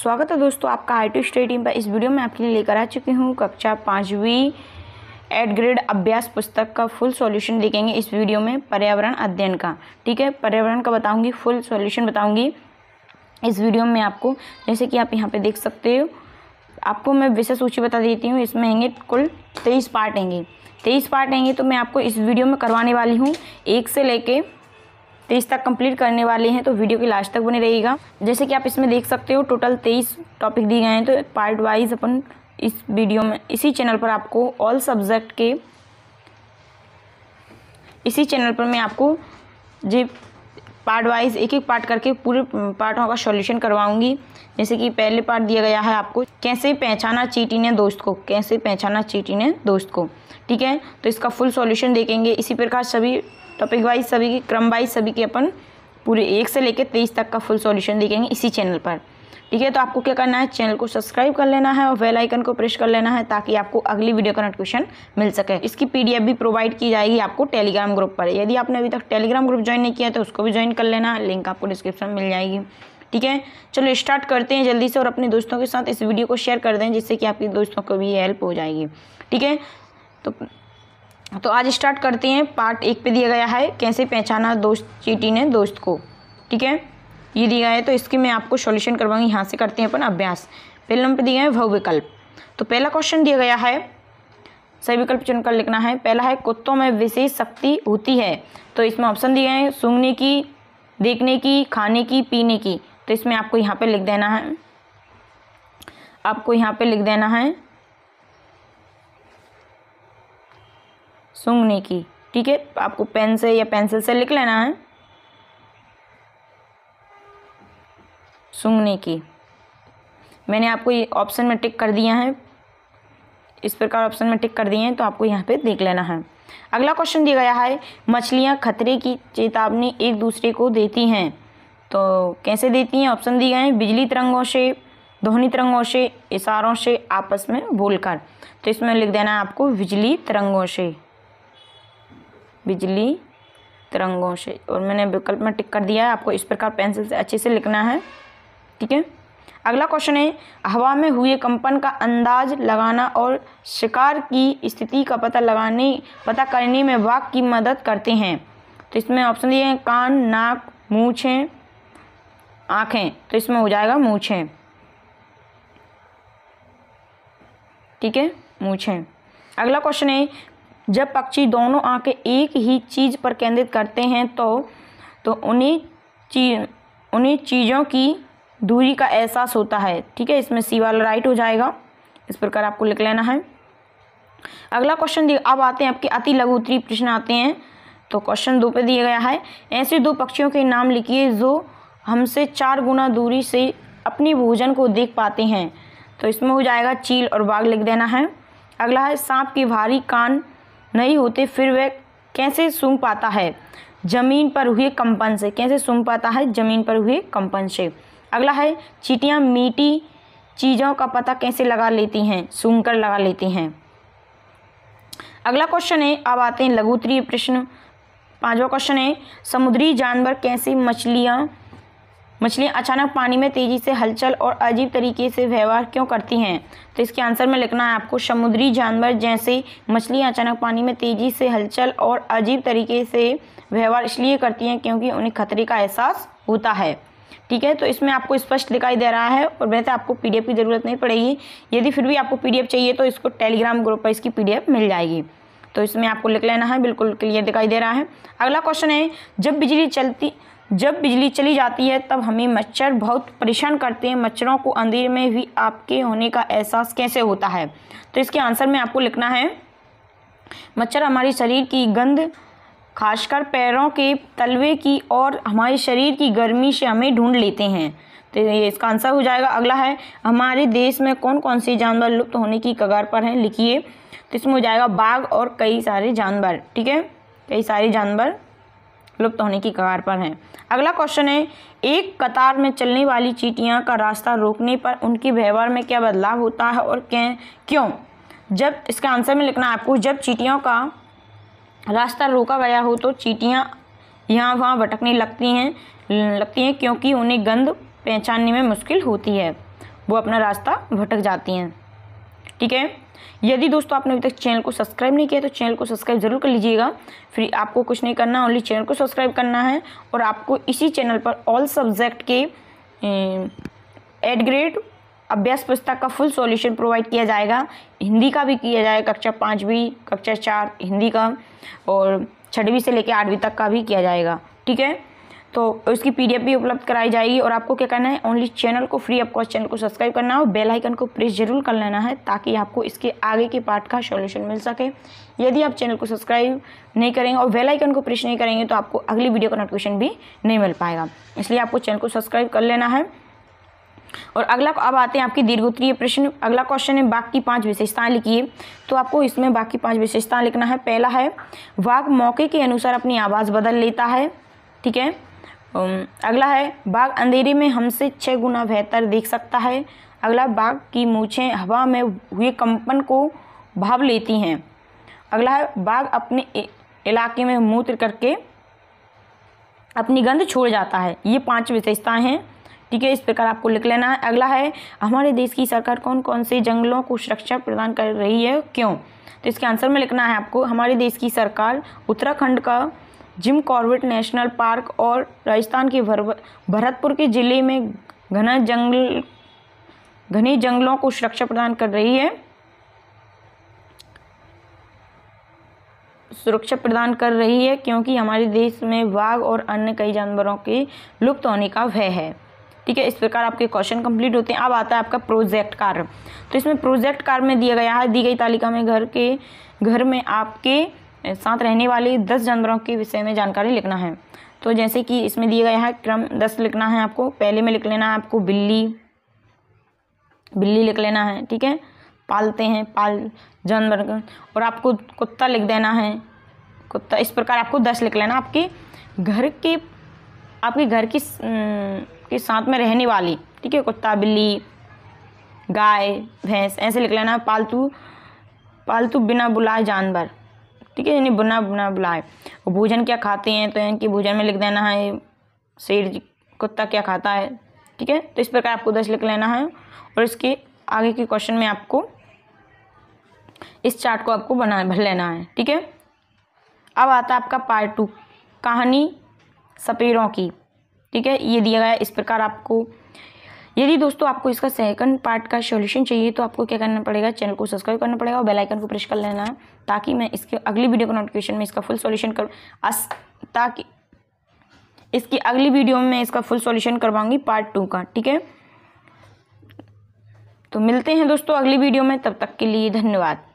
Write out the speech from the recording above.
स्वागत है दोस्तों आपका आई टी स्टडी टीम पर इस वीडियो में आपके लिए लेकर आ चुकी हूँ कक्षा पाँचवीं एड ग्रेड अभ्यास पुस्तक का फुल सॉल्यूशन देखेंगे इस वीडियो में पर्यावरण अध्ययन का ठीक है पर्यावरण का बताऊंगी फुल सॉल्यूशन बताऊंगी इस वीडियो में आपको जैसे कि आप यहाँ पे देख सकते हो आपको मैं विषय सूची बता देती हूँ इसमें होंगे कुल तेईस पार्ट हैंगे तेईस पार्ट हैंगे तो मैं आपको इस वीडियो में करवाने वाली हूँ एक से लेके तेईस तक कंप्लीट करने वाले हैं तो वीडियो के लास्ट तक बने रहेगा जैसे कि आप इसमें देख सकते हो टोटल तेईस टॉपिक दिए गए हैं तो पार्ट वाइज अपन इस वीडियो में इसी चैनल पर आपको ऑल सब्जेक्ट के इसी चैनल पर मैं आपको जी पार्ट वाइज एक एक पार्ट करके पूरे पार्टों का सॉल्यूशन करवाऊंगी जैसे कि पहले पार्ट दिया गया है आपको कैसे पहचाना चीटी ने दोस्त को कैसे पहचाना चीटी ने दोस्त को ठीक है तो इसका फुल सॉल्यूशन देखेंगे इसी प्रकार सभी टॉपिक वाइज सभी की क्रम वाइज सभी के अपन पूरे एक से लेकर तेईस तक का फुल सॉल्यूशन देखेंगे इसी चैनल पर ठीक है तो आपको क्या करना है चैनल को सब्सक्राइब कर लेना है और बेल आइकन को प्रेस कर लेना है ताकि आपको अगली वीडियो का नोटिफिकेशन मिल सके इसकी पीडीएफ भी प्रोवाइड की जाएगी आपको टेलीग्राम ग्रुप पर यदि आपने अभी तक टेलीग्राम ग्रुप ज्वाइन नहीं किया तो उसको भी ज्वाइन कर लेना लिंक आपको डिस्क्रिप्शन मिल जाएगी ठीक है चलो स्टार्ट करते हैं जल्दी से और अपने दोस्तों के साथ इस वीडियो को शेयर कर दें जिससे कि आपके दोस्तों को भी हेल्प हो जाएगी ठीक है तो तो आज स्टार्ट करते हैं पार्ट एक पे दिया गया है कैसे पहचाना दोस्त चीटी ने दोस्त को ठीक है ये दिया है तो इसकी मैं आपको सॉल्यूशन करवाऊंगी यहाँ से करते हैं अपन अभ्यास पहले नंबर दिए है भव विकल्प तो पहला क्वेश्चन दिया गया है सही विकल्प चुनकर लिखना है पहला है कुत्तों में विशेष शक्ति होती है तो इसमें ऑप्शन दिए हैं सूंघने की देखने की खाने की पीने की तो इसमें आपको यहाँ पर लिख देना है आपको यहाँ पर लिख देना है सूंघने की ठीक है आपको पेन से या पेंसिल से लिख लेना है सूंघने की मैंने आपको ये ऑप्शन में टिक कर दिया है इस प्रकार ऑप्शन में टिक कर दिए हैं तो आपको यहाँ पे देख लेना है अगला क्वेश्चन दिया गया है मछलियाँ खतरे की चेतावनी एक दूसरे को देती हैं तो कैसे देती हैं ऑप्शन दिए गए हैं बिजली तरंगों से ध्वनि तरंगों से इशारों से आपस में बोलकर तो इसमें लिख देना है आपको बिजली तरंगों से बिजली तरंगों से और मैंने विकल्प में टिक कर दिया है आपको इस प्रकार पेंसिल से अच्छे से लिखना है ठीक है अगला क्वेश्चन है हवा में हुए कंपन का अंदाज लगाना और शिकार की स्थिति का पता लगाने पता करने में वाक की मदद करते हैं तो इसमें ऑप्शन दिए हैं कान नाक मूछें आँखें तो इसमें हो जाएगा मूछें ठीक है मूछें अगला क्वेश्चन है जब पक्षी दोनों आंखें एक ही चीज़ पर केंद्रित करते हैं तो तो उन्हें चीज उन्हें चीज़ों की दूरी का एहसास होता है ठीक है इसमें सी वाला राइट हो जाएगा इस प्रकार आपको लिख लेना है अगला क्वेश्चन अब आते हैं आपके अति लघु उत्तरी प्रश्न आते हैं तो क्वेश्चन दो पे दिया गया है ऐसे दो पक्षियों के नाम लिखिए जो हमसे चार गुना दूरी से अपने भोजन को देख पाते हैं तो इसमें हो जाएगा चील और बाघ लिख देना है अगला है सांप की भारी कान नहीं होते फिर वह कैसे सूंघ पाता है जमीन पर हुए कंपन से कैसे सूंघ पाता है जमीन पर हुए कंपन से अगला है चीटियाँ मीठी चीज़ों का पता कैसे लगा लेती हैं सूंघ कर लगा लेती हैं अगला क्वेश्चन है अब आते हैं लघु प्रश्न पांचवा क्वेश्चन है समुद्री जानवर कैसे मछलियाँ मछलियाँ अचानक पानी में तेज़ी से हलचल और अजीब तरीके से व्यवहार क्यों करती हैं तो इसके आंसर में लिखना है आपको समुद्री जानवर जैसे मछलियाँ अचानक पानी में तेज़ी से हलचल और अजीब तरीके से व्यवहार इसलिए करती हैं क्योंकि उन्हें खतरे का एहसास होता है ठीक है तो इसमें आपको स्पष्ट दिखाई दे रहा है और वैसे आपको पी की ज़रूरत नहीं पड़ेगी यदि फिर भी आपको पी चाहिए तो इसको टेलीग्राम ग्रुप पर इसकी पी मिल जाएगी तो इसमें आपको लिख लेना है बिल्कुल क्लियर दिखाई दे रहा है अगला क्वेश्चन है जब बिजली चलती जब बिजली चली जाती है तब हमें मच्छर बहुत परेशान करते हैं मच्छरों को अंधेरे में भी आपके होने का एहसास कैसे होता है तो इसके आंसर में आपको लिखना है मच्छर हमारे शरीर की गंध खासकर पैरों के तलवे की और हमारे शरीर की गर्मी से हमें ढूंढ लेते हैं तो ये इसका आंसर हो जाएगा अगला है हमारे देश में कौन कौन से जानवर लुप्त होने की कगार पर हैं लिखिए तो इसमें हो जाएगा बाघ और कई सारे जानवर ठीक है कई सारे जानवर लुप्त होने की कगार पर हैं अगला क्वेश्चन है एक कतार में चलने वाली चीटियाँ का रास्ता रोकने पर उनकी व्यवहार में क्या बदलाव होता है और क्यों जब इसका आंसर में लिखना है आपको जब चीटियों का रास्ता रोका गया हो तो चीटियाँ यहाँ वहाँ भटकने लगती हैं लगती हैं क्योंकि उन्हें गंध पहचानने में मुश्किल होती है वो अपना रास्ता भटक जाती हैं ठीक है यदि दोस्तों आपने अभी तक चैनल को सब्सक्राइब नहीं किया तो चैनल को सब्सक्राइब जरूर कर लीजिएगा फिर आपको कुछ नहीं करना ओनली चैनल को सब्सक्राइब करना है और आपको इसी चैनल पर ऑल सब्जेक्ट के एड ग्रेड अभ्यास पुस्तक का फुल सॉल्यूशन प्रोवाइड किया जाएगा हिंदी का भी किया जाएगा कक्षा पाँचवीं कक्षा चार हिंदी का और छठवीं से लेकर आठवीं तक का भी किया जाएगा ठीक है तो उसकी पी भी उपलब्ध कराई जाएगी और आपको क्या करना है ओनली चैनल को फ्री ऑफ कॉस्ट चैनल को सब्सक्राइब करना है और बेल आइकन को प्रेस जरूर कर लेना है ताकि आपको इसके आगे के पार्ट का सॉल्यूशन मिल सके यदि आप चैनल को सब्सक्राइब नहीं करेंगे और बेल आइकन को प्रेस नहीं करेंगे तो आपको अगली वीडियो का नोटिफिकेशन भी नहीं मिल पाएगा इसलिए आपको चैनल को सब्सक्राइब कर लेना है और अगला अब आते हैं आपकी दीर्घोत्तरीय प्रश्न अगला क्वेश्चन है बाकी की पांच विशेषताएं लिखिए तो आपको इसमें बाकी पांच विशेषताएं लिखना है पहला है वाघ मौके के अनुसार अपनी आवाज़ बदल लेता है ठीक है Um, अगला है बाघ अंधेरे में हमसे छः गुना बेहतर देख सकता है अगला बाघ की मूछें हवा में हुए कंपन को भाव लेती हैं अगला है बाघ अपने इलाके में मूत्र करके अपनी गंध छोड़ जाता है ये पांच विशेषताएं हैं ठीक है इस प्रकार आपको लिख लेना है अगला है हमारे देश की सरकार कौन कौन से जंगलों को सुरक्षा प्रदान कर रही है क्यों तो इसके आंसर में लिखना है आपको हमारे देश की सरकार उत्तराखंड का जिम कॉर्बेट नेशनल पार्क और राजस्थान की भर, भरतपुर के ज़िले में घना जंगल घनी जंगलों को सुरक्षा प्रदान कर रही है सुरक्षा प्रदान कर रही है क्योंकि हमारे देश में बाघ और अन्य कई जानवरों के लुप्त होने का भय है ठीक है इस प्रकार आपके क्वेश्चन कंप्लीट होते हैं अब आता है आपका प्रोजेक्ट कार्य तो इसमें प्रोजेक्ट कार्य में दिया गया है दी गई तालिका में घर के घर में आपके साथ रहने वाले दस जानवरों के विषय में जानकारी लिखना है तो जैसे कि इसमें दिया गया है क्रम दस लिखना है आपको पहले में लिख लेना है आपको बिल्ली बिल्ली लिख लेना है ठीक है पालते हैं पाल जानवर और आपको कुत्ता लिख देना है कुत्ता इस प्रकार आपको दस लिख लेना आपके घर के आपके घर की के साथ में रहने वाली ठीक है कुत्ता बिल्ली गाय भैंस ऐसे लिख लेना पालतू पालतू बिना बुलाए जानवर ठीक है यानी बुना बुना बुलाए भोजन क्या खाते हैं तो इनकी भोजन में लिख देना है शेर कुत्ता क्या खाता है ठीक है तो इस प्रकार आपको दस लिख लेना है और इसके आगे के क्वेश्चन में आपको इस चार्ट को आपको बना भर लेना है ठीक है अब आता है आपका पार्ट टू कहानी सपेरों की ठीक है ये दिया गया इस प्रकार आपको यदि दोस्तों आपको इसका सेकंड पार्ट का सॉल्यूशन चाहिए तो आपको क्या करना पड़ेगा चैनल को सब्सक्राइब करना पड़ेगा और बेल आइकन को प्रेस कर लेना है ताकि मैं इसके अगली वीडियो को नोटिफिकेशन में इसका फुल सॉल्यूशन कर अस, ताकि इसकी अगली वीडियो में मैं इसका फुल सॉल्यूशन करवाऊंगी पार्ट टू का ठीक है तो मिलते हैं दोस्तों अगली वीडियो में तब तक के लिए धन्यवाद